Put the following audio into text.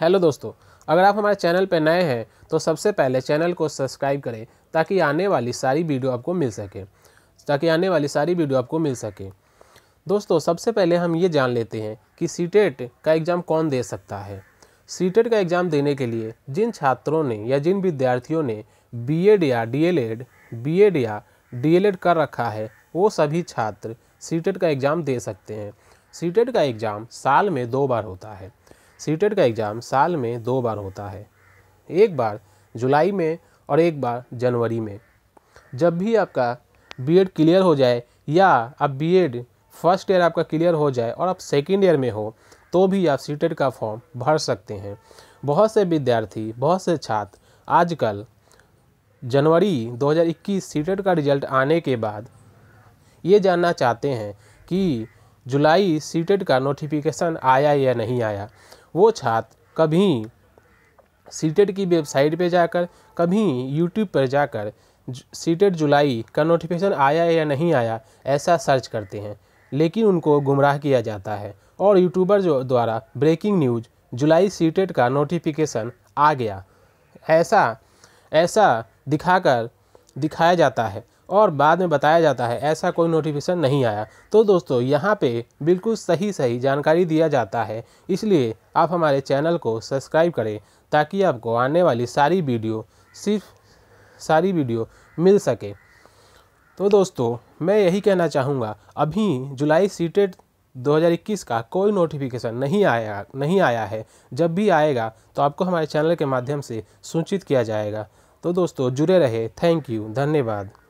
hello दोस्तों अगर आप हमारे चैनल पर नए हैं तो सबसे पहले चैनल को सब्सक्राइब करें ताकि आने वाली सारी वीडियो आपको मिल सके ताकि आने वाली सारी वीडियो आपको मिल सके दोस्तों सबसे पहले हम ये जान लेते हैं कि सी e का एग्ज़ाम कौन दे सकता है सी e का एग्ज़ाम देने के लिए जिन छात्रों ने या जिन विद्यार्थियों ने बी या डी बीएड या डीएलएड कर रखा है वो सभी छात्र सीटेट e का एग्ज़ाम दे सकते हैं सीटेट का एग्ज़ाम साल में दो बार होता है सीटेट का एग्ज़ाम साल में दो बार होता है एक बार जुलाई में और एक बार जनवरी में जब भी आपका बीएड क्लियर हो जाए या आप बीएड फर्स्ट ईयर आपका क्लियर हो जाए और आप सेकेंड ईयर में हो तो भी आप सीटेट का फॉर्म भर सकते हैं बहुत से विद्यार्थी बहुत से छात्र आजकल जनवरी 2021 सीटेट का रिजल्ट आने के बाद ये जानना चाहते हैं कि जुलाई सीटेट का नोटिफिकेशन आया या नहीं आया वो छात्र कभी सीटेट की वेबसाइट पे जाकर कभी यूट्यूब पर जाकर सीटेट जुलाई का नोटिफिकेशन आया या नहीं आया ऐसा सर्च करते हैं लेकिन उनको गुमराह किया जाता है और यूट्यूबर जो द्वारा ब्रेकिंग न्यूज जुलाई सीटेट का नोटिफिकेशन आ गया ऐसा ऐसा दिखाकर दिखाया जाता है और बाद में बताया जाता है ऐसा कोई नोटिफिकेशन नहीं आया तो दोस्तों यहाँ पे बिल्कुल सही सही जानकारी दिया जाता है इसलिए आप हमारे चैनल को सब्सक्राइब करें ताकि आपको आने वाली सारी वीडियो सिर्फ सारी वीडियो मिल सके तो दोस्तों मैं यही कहना चाहूँगा अभी जुलाई सीटेड 2021 का कोई नोटिफिकेशन नहीं आया नहीं आया है जब भी आएगा तो आपको हमारे चैनल के माध्यम से सूचित किया जाएगा तो दोस्तों जुड़े रहे थैंक यू धन्यवाद